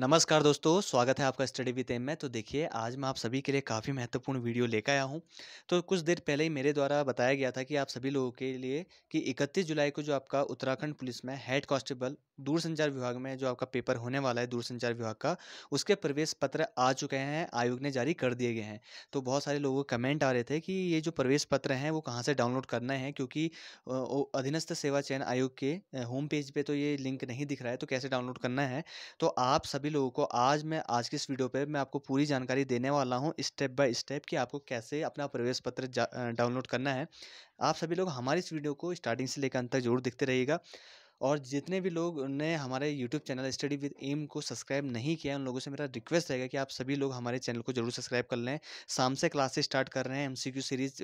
नमस्कार दोस्तों स्वागत है आपका स्टडी विद एम में तो देखिए आज मैं आप सभी के लिए काफ़ी महत्वपूर्ण वीडियो लेकर आया हूं तो कुछ देर पहले ही मेरे द्वारा बताया गया था कि आप सभी लोगों के लिए कि 31 जुलाई को जो आपका उत्तराखंड पुलिस में हेड कांस्टेबल दूरसंचार विभाग में जो आपका पेपर होने वाला है दूरसंचार विभाग का उसके प्रवेश पत्र आ चुके हैं आयोग ने जारी कर दिए गए हैं तो बहुत सारे लोगों के कमेंट आ रहे थे कि ये जो प्रवेश पत्र हैं वो कहाँ से डाउनलोड करना है क्योंकि अधीनस्थ सेवा चयन आयोग के होम पेज पर तो ये लिंक नहीं दिख रहा है तो कैसे डाउनलोड करना है तो आप सभी लोगों को आज मैं आज की इस वीडियो पे मैं आपको पूरी जानकारी देने वाला हूँ स्टेप बाय स्टेप कि आपको कैसे अपना प्रवेश पत्र डाउनलोड करना है आप सभी लोग हमारी इस वीडियो को स्टार्टिंग से लेकर अंत तक जरूर देखते रहिएगा और जितने भी लोग ने हमारे YouTube channel study with M को सब्सक्राइब नहीं किया उन लोगों से मेरा रिक्वेस्ट रहेगा कि आप सभी लोग हमारे चैनल को जरूर सब्सक्राइब कर लें शाम से क्लासेस स्टार्ट कर रहे हैं M series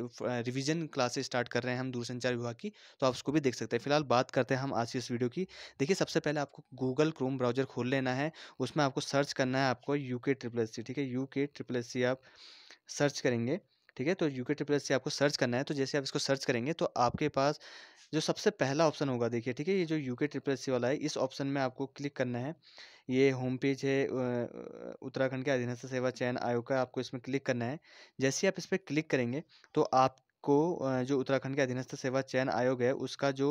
revision classes start कर रहे हैं हम दूरसंचार विभाग की तो आप उसको भी देख सकते हैं फिलहाल बात करते हैं हम आज की इस वीडियो की देखिए सबसे पहले आपको गूगल क्रोम ब्राउजर खोल लेना है उसमें आपको सर्च करना है आपको यू के ट्रिपल एस सी ठीक है यू के ट्रिपल एस सी आप सर्च करेंगे ठीक है तो यू प्लस से आपको सर्च करना है तो जैसे आप इसको सर्च करेंगे तो आपके पास जो सबसे पहला ऑप्शन होगा देखिए ठीक है ये जो यू के ट्रिपल सी वाला है इस ऑप्शन में आपको क्लिक करना है ये होम पेज है उत्तराखंड के अधीनस्थ सेवा चयन आयोग का आपको इसमें क्लिक करना है जैसे ही आप इस पर क्लिक करेंगे तो आपको जो उत्तराखंड के अधीनस्थ सेवा चयन आयोग है उसका जो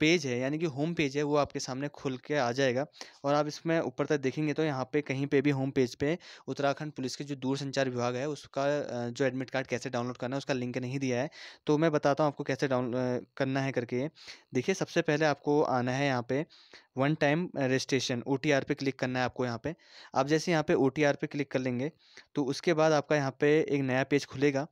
पेज है यानी कि होम पेज है वो आपके सामने खुल के आ जाएगा और आप इसमें ऊपर तक देखेंगे तो यहाँ पे कहीं पे भी होम पेज पे उत्तराखंड पुलिस के जो दूरसंचार विभाग है उसका जो एडमिट कार्ड कैसे डाउनलोड करना है उसका लिंक नहीं दिया है तो मैं बताता हूँ आपको कैसे डाउन करना है करके देखिए सबसे पहले आपको आना है यहाँ पर one time registration O T R पे क्लिक करना है आपको यहाँ पे आप जैसे यहाँ पे ओ टी आर पे क्लिक कर लेंगे तो उसके बाद आपका यहाँ पे एक नया पेज खुलेगा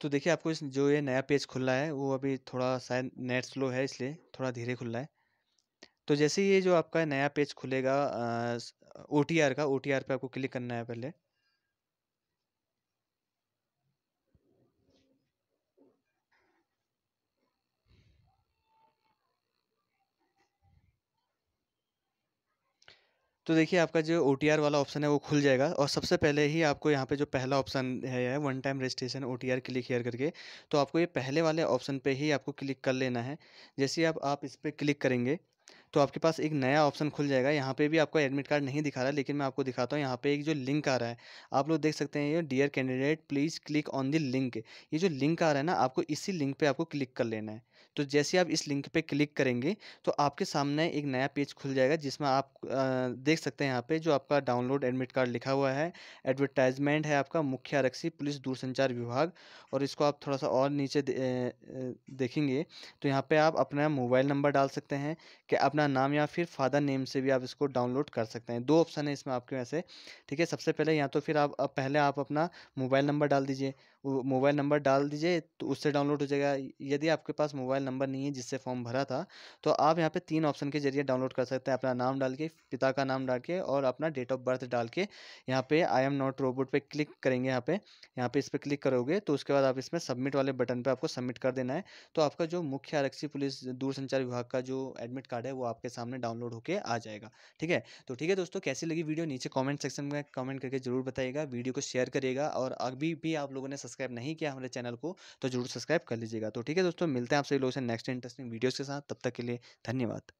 तो देखिए आपको इस जो ये नया पेज खुल रहा है वो अभी थोड़ा शायद नेट स्लो है इसलिए थोड़ा धीरे खुल रहा है तो जैसे ये जो आपका नया पेज खुलेगा ओ टी आर का ओ टी आर आपको क्लिक करना है पहले तो देखिए आपका जो ओ वाला ऑप्शन है वो खुल जाएगा और सबसे पहले ही आपको यहाँ पे जो पहला ऑप्शन है one time registration O T click here करके तो आपको ये पहले वाले ऑप्शन पे ही आपको क्लिक कर लेना है जैसे आप आप इस पर क्लिक करेंगे तो आपके पास एक नया ऑप्शन खुल जाएगा यहाँ पे भी आपको एडमिट कार्ड नहीं दिखा रहा है लेकिन मैं आपको दिखाता हूँ यहाँ पे एक जो लिंक आ रहा है आप लोग देख सकते हैं ये dear candidate please click on the link ये जो लिंक आ रहा है ना आपको इसी लिंक पे आपको क्लिक कर लेना है तो जैसे आप इस लिंक पे क्लिक करेंगे तो आपके सामने एक नया पेज खुल जाएगा जिसमें आप देख सकते हैं यहाँ पे जो आपका डाउनलोड एडमिट कार्ड लिखा हुआ है एडवर्टाइजमेंट है आपका मुख्य आरक्षी पुलिस दूरसंचार विभाग और इसको आप थोड़ा सा और नीचे दे, देखेंगे तो यहाँ पर आप अपना मोबाइल नंबर डाल सकते हैं कि अपना नाम या फिर फादर नेम से भी आप इसको डाउनलोड कर सकते हैं दो ऑप्शन है इसमें आपके वैसे ठीक है सबसे पहले या तो फिर आप पहले आप अपना मोबाइल नंबर डाल दीजिए मोबाइल नंबर डाल दीजिए तो उससे डाउनलोड हो जाएगा यदि आपके पास मोबाइल नंबर नहीं है जिससे फॉर्म भरा था तो आप यहाँ पे तीन ऑप्शन के जरिए डाउनलोड कर सकते हैं अपना नाम डाल के पिता का नाम डाल के और अपना डेट ऑफ बर्थ डाल के यहाँ पे आई एम नॉट रोबोट पे क्लिक करेंगे यहाँ पे यहाँ पे इस पर क्लिक करोगे तो उसके बाद आप इसमें सबमिट वाले बटन पर आपको सबमिट कर देना है तो आपका जो मुख्य आरक्षी पुलिस दूरसंचार विभाग का जो एडमिट कार्ड है वो आपके सामने डाउनलोड होकर आ जाएगा ठीक है तो ठीक है दोस्तों कैसी लगी वीडियो नीचे कॉमेंट सेक्शन में कॉमेंट करके जरूर बताइएगा वीडियो को शेयर करिएगा और अभी भी आप लोगों ने सब्सक्राइब नहीं किया हमारे चैनल को तो जरूर सब्सक्राइब कर लीजिएगा तो ठीक है दोस्तों मिलते हैं आप सभी लोगों से नेक्स्ट इंटरेस्टिंग वीडियोज़ के साथ तब तक के लिए धन्यवाद